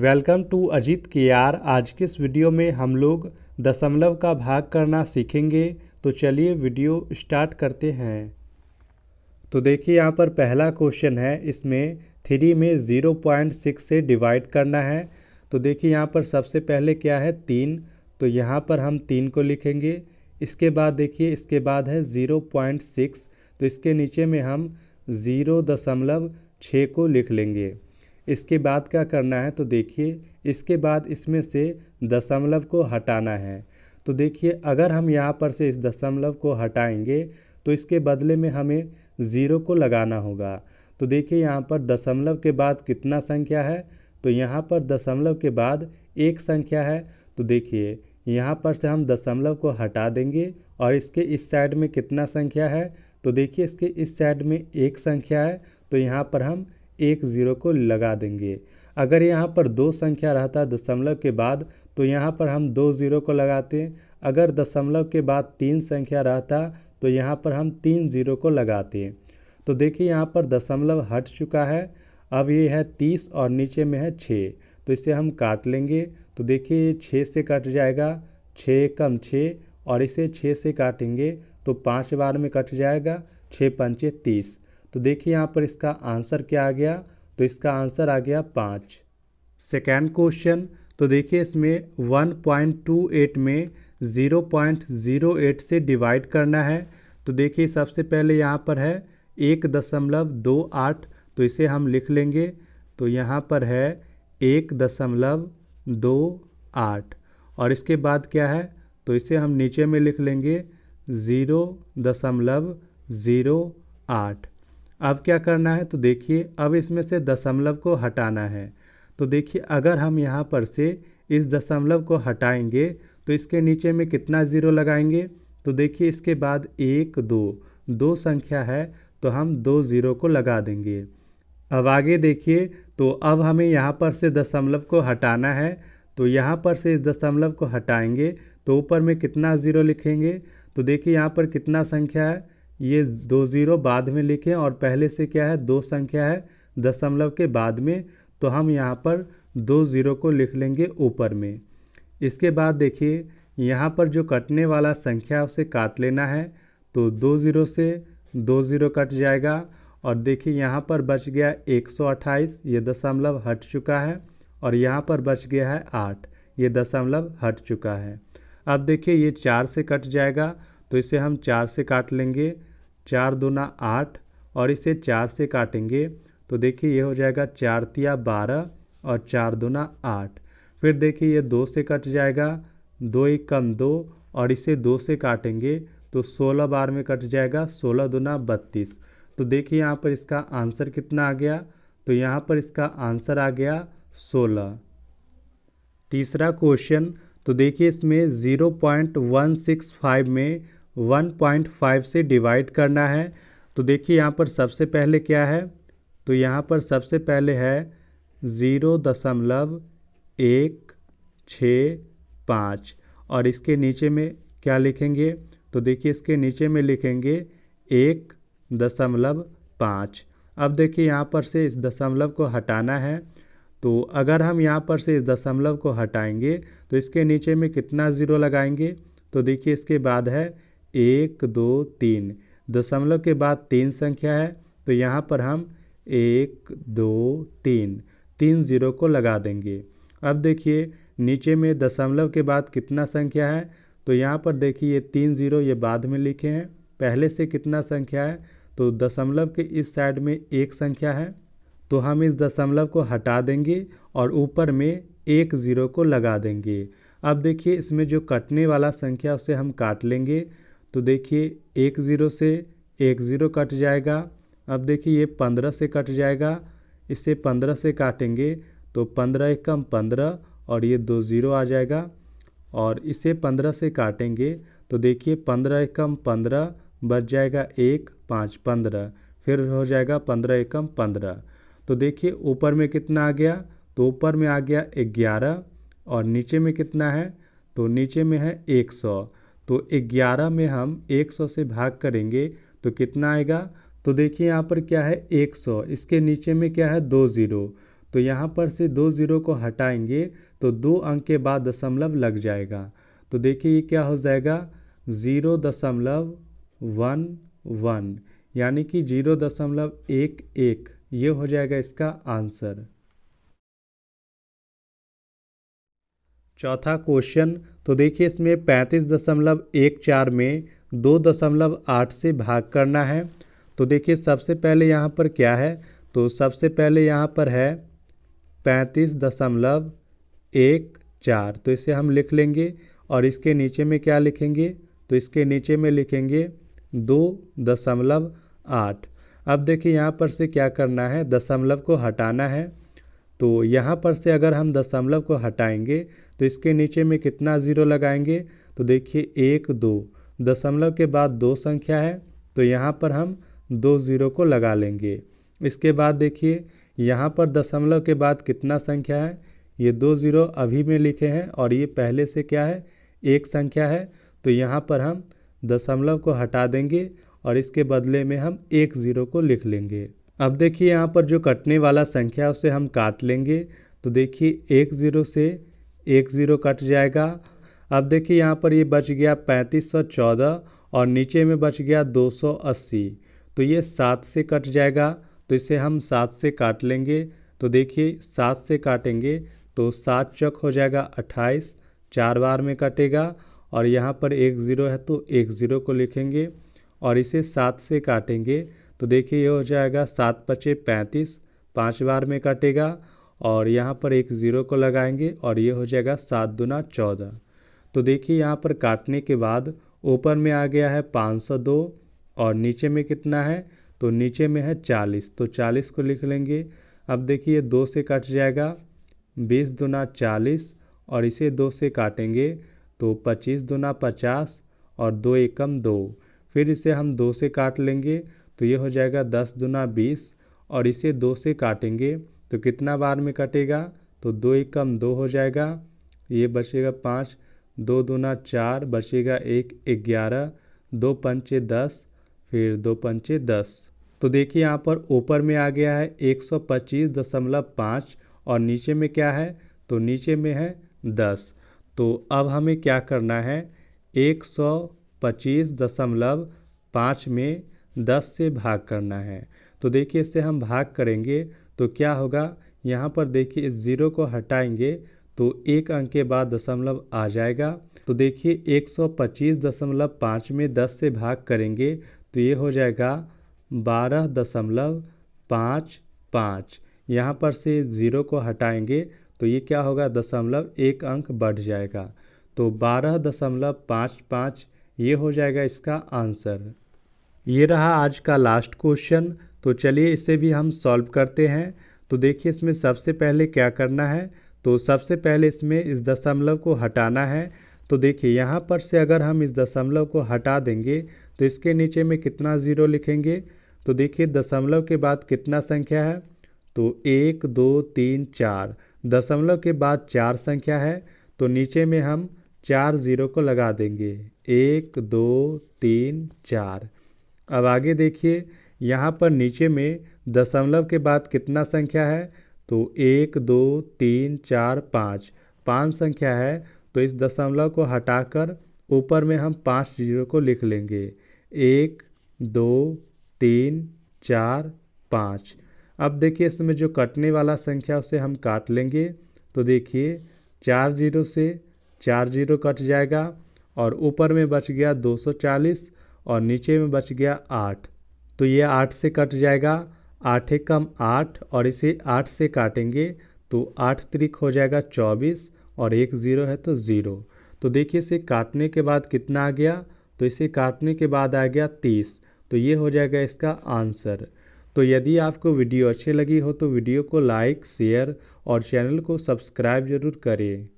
welcome to Ajit के are आज के इस वीडियो में हम लोग दशमलव का भाग करना सीखेंगे तो चलिए वीडियो स्टार्ट करते हैं तो देखिए यहाँ पर पहला क्वेश्चन है इसमें थ्री में ज़ीरो पॉइंट सिक्स से डिवाइड करना है तो देखिए यहाँ पर सबसे पहले क्या है तीन तो यहाँ पर हम तीन को लिखेंगे इसके बाद देखिए इसके बाद है ज़ीरो पॉइंट सिक्स तो इसके नीचे में हम ज़ीरो दशमलव छः को लिख लेंगे इसके बाद क्या करना है तो देखिए इसके बाद इसमें से दशमलव को हटाना है तो देखिए अगर हम यहाँ पर से इस दशमलव को हटाएंगे तो इसके बदले में हमें ज़ीरो को लगाना होगा तो देखिए यहाँ पर दशमलव के बाद कितना संख्या है तो यहाँ पर दशमलव के बाद एक संख्या है तो देखिए यहाँ पर से हम दशमलव को हटा देंगे और इसके इस साइड में कितना संख्या है तो देखिए इसके इस साइड में एक संख्या है तो यहाँ पर हम एक ज़ीरो को लगा देंगे अगर यहाँ पर दो संख्या रहता दशमलव के बाद तो यहाँ पर हम दो ज़ीरो को लगाते अगर दशमलव के बाद तीन संख्या रहता तो यहाँ पर हम तीन ज़ीरो को लगाते तो देखिए यहाँ पर दशमलव हट चुका है अब ये है तीस और नीचे में है छः तो इसे हम काट लेंगे तो देखिए छः से कट जाएगा छः कम छः और इसे छः से काटेंगे तो पाँच बार में कट जाएगा छः पंचे तीस तो देखिए यहाँ पर इसका आंसर क्या आ गया तो इसका आंसर आ गया पाँच सेकेंड क्वेश्चन तो देखिए इसमें वन पॉइंट टू एट में जीरो जीरो पॉइंट एट से डिवाइड करना है तो देखिए सबसे पहले यहाँ पर है एक दशमलव दो आठ तो इसे हम लिख लेंगे तो यहाँ पर है एक दशमलव दो आठ और इसके बाद क्या है तो इसे हम नीचे में लिख लेंगे ज़ीरो दशमलव ज़ीरो आठ अब क्या करना है तो देखिए अब इसमें से दशमलव को हटाना है तो देखिए अगर हम यहाँ पर से इस दशमलव को हटाएंगे तो इसके नीचे में कितना ज़ीरो लगाएंगे तो देखिए इसके बाद एक दो दो संख्या है तो हम दो ज़ीरो को लगा देंगे अब आगे देखिए तो अब हमें यहाँ पर से दशमलव को हटाना है तो यहाँ पर से इस दशमलव को हटाएंगे तो ऊपर में कितना ज़ीरो लिखेंगे तो देखिए यहाँ पर कितना संख्या है ये दो ज़ीरो बाद में लिखें और पहले से क्या है दो संख्या है दशमलव के बाद में तो हम यहाँ पर दो ज़ीरो को लिख लेंगे ऊपर में इसके बाद देखिए यहाँ पर जो कटने वाला संख्या उसे काट लेना है तो दो ज़ीरो से दो ज़ीरो कट जाएगा और देखिए यहाँ पर बच गया एक सौ अट्ठाईस ये दशमलव हट चुका है और यहाँ पर बच गया है आठ ये दशमलव हट चुका है अब देखिए ये चार से कट जाएगा तो इसे हम चार से काट लेंगे चार दूना आठ और इसे चार से काटेंगे तो देखिए ये हो जाएगा चार तिया बारह और चार दूना आठ फिर देखिए ये दो से कट जाएगा दो एक कम दो और इसे दो से काटेंगे तो सोलह बार में कट जाएगा सोलह दूना बत्तीस तो देखिए यहाँ पर इसका आंसर कितना आ गया तो यहाँ पर इसका आंसर आ गया सोलह तीसरा क्वेश्चन तो देखिए इसमें 0.165 में 1.5 से डिवाइड करना है तो देखिए यहाँ पर सबसे पहले क्या है तो यहाँ पर सबसे पहले है ज़ीरो दशमलव एक छः पाँच और इसके नीचे में क्या लिखेंगे तो देखिए इसके नीचे में लिखेंगे एक दशमलव पाँच अब देखिए यहाँ पर से इस दशमलव को हटाना है तो अगर हम यहाँ पर से इस दशमलव को हटाएंगे तो इसके नीचे में कितना ज़ीरो लगाएंगे तो देखिए इसके बाद है एक दो तीन दशमलव के बाद तीन संख्या है तो यहाँ पर हम एक दो तीन तीन ज़ीरो को लगा देंगे अब देखिए नीचे में दशमलव के बाद कितना संख्या है तो यहाँ पर देखिए ये तीन ज़ीरो ये बाद में लिखे हैं पहले से कितना संख्या है तो दशमलव के इस साइड में एक संख्या है तो हम इस दशमलव को हटा देंगे और ऊपर में एक ज़ीरो को लगा देंगे अब देखिए इसमें जो कटने वाला संख्या उसे हम काट लेंगे तो देखिए एक ज़ीरो से एक ज़ीरो कट जाएगा अब देखिए ये पंद्रह से कट जाएगा इसे पंद्रह से काटेंगे तो पंद्रह एक कम पंद्रह और ये दो ज़ीरो आ जाएगा और इसे पंद्रह से काटेंगे तो देखिए पंद्रह एकम पंद्रह बच जाएगा एक पाँच पंद्रह फिर हो जाएगा पंद्रह एकम पंद्रह तो देखिए ऊपर में कितना आ गया तो ऊपर में आ गया ग्यारह और नीचे में कितना है तो नीचे में है एक सौ तो ग्यारह में हम एक सौ से भाग करेंगे तो कितना आएगा तो देखिए यहाँ पर क्या है एक सौ इसके नीचे में क्या है दो ज़ीरो तो यहाँ पर से दो ज़ीरो को हटाएंगे तो दो अंक के बाद दशमलव लग जाएगा तो देखिए ये क्या हो जाएगा ज़ीरो दशमलव वन वन यानी कि जीरो दशमलव एक एक ये हो जाएगा इसका आंसर चौथा क्वेश्चन तो देखिए इसमें पैंतीस दशमलव एक चार में दो दशमलव आठ से भाग करना है तो देखिए सबसे पहले यहाँ पर क्या है तो सबसे पहले यहाँ पर है पैंतीस दशमलव एक चार तो इसे हम लिख लेंगे और इसके नीचे में क्या लिखेंगे तो इसके नीचे में लिखेंगे दो दशमलव आठ अब देखिए यहाँ पर से क्या करना है दशमलव को हटाना है तो यहाँ पर से अगर हम दशमलव को हटाएंगे तो इसके नीचे में कितना ज़ीरो लगाएंगे तो देखिए एक दो दशमलव के बाद दो संख्या है तो यहाँ पर हम दो ज़ीरो को लगा लेंगे इसके बाद देखिए यहाँ पर दशमलव के बाद कितना संख्या है ये दो ज़ीरो अभी में लिखे हैं और ये पहले से क्या है एक संख्या है तो यहाँ पर हम दशमलव को हटा देंगे और इसके बदले में हम एक ज़ीरो को लिख लेंगे अब देखिए यहाँ पर जो कटने वाला संख्या उसे हम काट लेंगे तो देखिए एक ज़ीरो से एक ज़ीरो कट जाएगा अब देखिए यहाँ पर ये बच गया पैंतीस सौ चौदह और नीचे में बच गया दो सौ अस्सी तो ये सात से कट जाएगा तो इसे हम सात से काट लेंगे तो देखिए सात से काटेंगे तो सात चक हो जाएगा अट्ठाईस चार बार में कटेगा और यहाँ पर एक ज़ीरो है तो एक ज़ीरो को लिखेंगे और इसे सात से काटेंगे तो देखिए ये हो जाएगा सात पचे पैंतीस पाँच बार में काटेगा और यहाँ पर एक ज़ीरो को लगाएंगे और ये हो जाएगा सात दुना चौदह तो देखिए यहाँ पर काटने के बाद ऊपर में आ गया है पाँच सौ दो और नीचे में कितना है तो नीचे में है चालीस तो चालीस को लिख लेंगे अब देखिए दो से कट जाएगा बीस दुना चालीस और इसे दो से काटेंगे तो पच्चीस दुना पचास और दो एकम दो फिर इसे हम दो से काट लेंगे तो ये हो जाएगा दस दुना बीस और इसे दो से काटेंगे तो कितना बार में कटेगा तो दो एक कम दो हो जाएगा ये बचेगा पाँच दो दुना चार बचेगा एक ग्यारह दो पंचे दस फिर दो पंचे दस तो देखिए यहाँ पर ऊपर में आ गया है एक सौ पच्चीस दशमलव पाँच और नीचे में क्या है तो नीचे में है दस तो अब हमें क्या करना है एक सौ पच्चीस दशमलव पाँच में दस से भाग करना है तो देखिए इससे हम भाग करेंगे तो क्या होगा यहाँ पर देखिए इस ज़ीरो को हटाएंगे तो एक अंक के बाद दशमलव आ जाएगा तो देखिए एक सौ पच्चीस दशमलव पाँच में दस से भाग करेंगे तो ये हो जाएगा बारह दशमलव पाँच पाँच यहाँ पर से ज़ीरो को हटाएंगे तो ये क्या होगा दशमलव एक अंक बढ़ जाएगा तो बारह दशमलव पाँच पाँच ये हो जाएगा इसका आंसर ये रहा आज का लास्ट क्वेश्चन तो चलिए इसे भी हम सॉल्व करते हैं तो देखिए इसमें सबसे पहले क्या करना है तो सबसे पहले इसमें इस दशमलव को हटाना है तो देखिए यहाँ पर से अगर हम इस दशमलव को हटा देंगे तो इसके नीचे में कितना ज़ीरो लिखेंगे तो देखिए दशमलव के बाद कितना संख्या है तो एक दो तीन चार दशमलव के बाद चार संख्या है तो नीचे में हम चार ज़ीरो को लगा देंगे एक दो तीन चार अब आगे देखिए यहाँ पर नीचे में दशमलव के बाद कितना संख्या है तो एक दो तीन चार पाँच पाँच संख्या है तो इस दशमलव को हटाकर ऊपर में हम पाँच जीरो को लिख लेंगे एक दो तीन चार पाँच अब देखिए इसमें जो कटने वाला संख्या उसे हम काट लेंगे तो देखिए चार जीरो से चार जीरो कट जाएगा और ऊपर में बच गया 240 और नीचे में बच गया आठ तो ये आठ से कट जाएगा आठ कम आठ और इसे आठ से काटेंगे तो आठ त्रिक हो जाएगा चौबीस और एक ज़ीरो है तो ज़ीरो तो देखिए इसे काटने के बाद कितना आ गया तो इसे काटने के बाद आ गया तीस तो ये हो जाएगा इसका आंसर तो यदि आपको वीडियो अच्छी लगी हो तो वीडियो को लाइक शेयर और चैनल को सब्सक्राइब जरूर करें